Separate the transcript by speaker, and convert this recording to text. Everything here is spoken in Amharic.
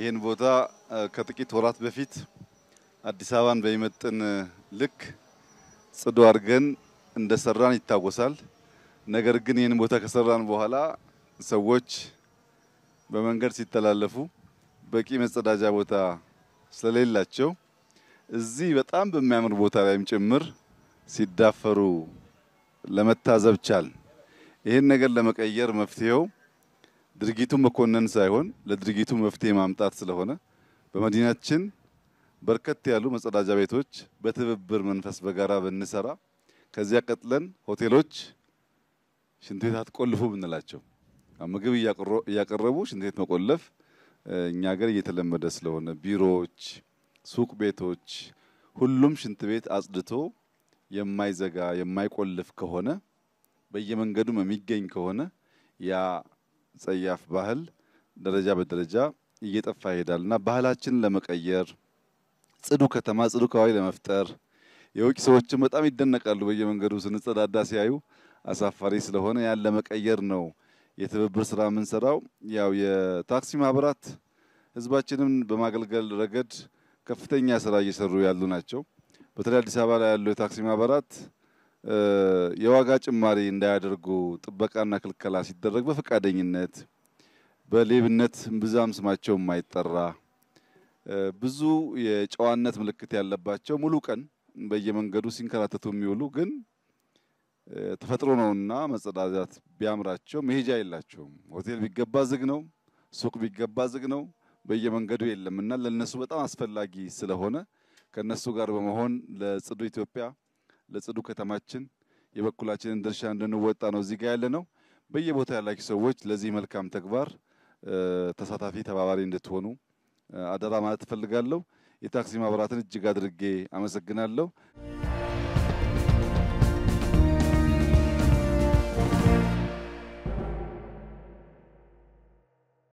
Speaker 1: ይህን ቦታ ከጥቂት ወራት በፊት አዲስ አበባን በሚመጥን ልክ ጽዱ አድርገን እንደሰራን ይታወሳል። ነገር ግን ይህን ቦታ ከሰራን በኋላ ሰዎች በመንገድ ሲተላለፉ በቂ መጸዳጃ ቦታ ስለሌላቸው እዚህ በጣም በሚያምር ቦታ ላይም ጭምር ሲዳፈሩ ለመታዘብ ቻል። ይህን ነገር ለመቀየር መፍትሄው ድርጊቱ መኮነን ሳይሆን ለድርጊቱ መፍትሄ ማምጣት ስለሆነ በመዲናችን በርከት ያሉ መጸዳጃ ቤቶች በትብብር መንፈስ በጋራ ብንሰራ ከዚያ ቀጥለን ሆቴሎች ሽንት ቤት አትቆልፉ ብንላቸው ምግብ እያቀረቡ ሽንት ቤት መቆለፍ እኛ ሀገር እየተለመደ ስለሆነ ቢሮዎች፣ ሱቅ ቤቶች ሁሉም ሽንት ቤት አጽድቶ የማይዘጋ የማይቆልፍ ከሆነ በየመንገዱም የሚገኝ ከሆነ ያ ጸያፍ ባህል ደረጃ በደረጃ እየጠፋ ይሄዳል እና ባህላችንን ለመቀየር ጽዱ ከተማ ጽዱ አካባቢ ለመፍጠር የውጭ ሰዎችን በጣም ይደነቃሉ። በየመንገዱ ስንጸዳዳ ሲያዩ አሳፋሪ ስለሆነ ያን ለመቀየር ነው የትብብር ስራ የምንሰራው። ያው የታክሲ ማህበራት ህዝባችንን በማገልገል ረገድ ከፍተኛ ስራ እየሰሩ ያሉ ናቸው። በተለይ አዲስ አበባ ላይ ያሉ የታክሲ ማህበራት የዋጋ ጭማሪ እንዳያደርጉ ጥበቃና ክልከላ ሲደረግ በፈቃደኝነት በሌብነት ብዛም ስማቸው የማይጠራ ብዙ የጨዋነት ምልክት ያለባቸው ሙሉ ቀን በየመንገዱ ሲንከራተቱ የሚውሉ ግን ተፈጥሮ ነውና መጸዳዳት ቢያምራቸው መሄጃ የላቸውም። ሆቴል ቢገባ ዝግ ነው፣ ሱቅ ቢገባ ዝግ ነው፣ በየመንገዱ የለምና ለነሱ በጣም አስፈላጊ ስለሆነ ከነሱ ጋር በመሆን ለጽዱ ኢትዮጵያ ለጽዱ ከተማችን የበኩላችንን ድርሻ እንድንወጣ ነው እዚህ ጋር ያለ ነው። በየቦታ ያላችሁ ሰዎች ለዚህ መልካም ተግባር ተሳታፊ ተባባሪ እንድትሆኑ አደራ ማለት እፈልጋለሁ። የታክሲ ማብራትን እጅግ አድርጌ አመሰግናለሁ።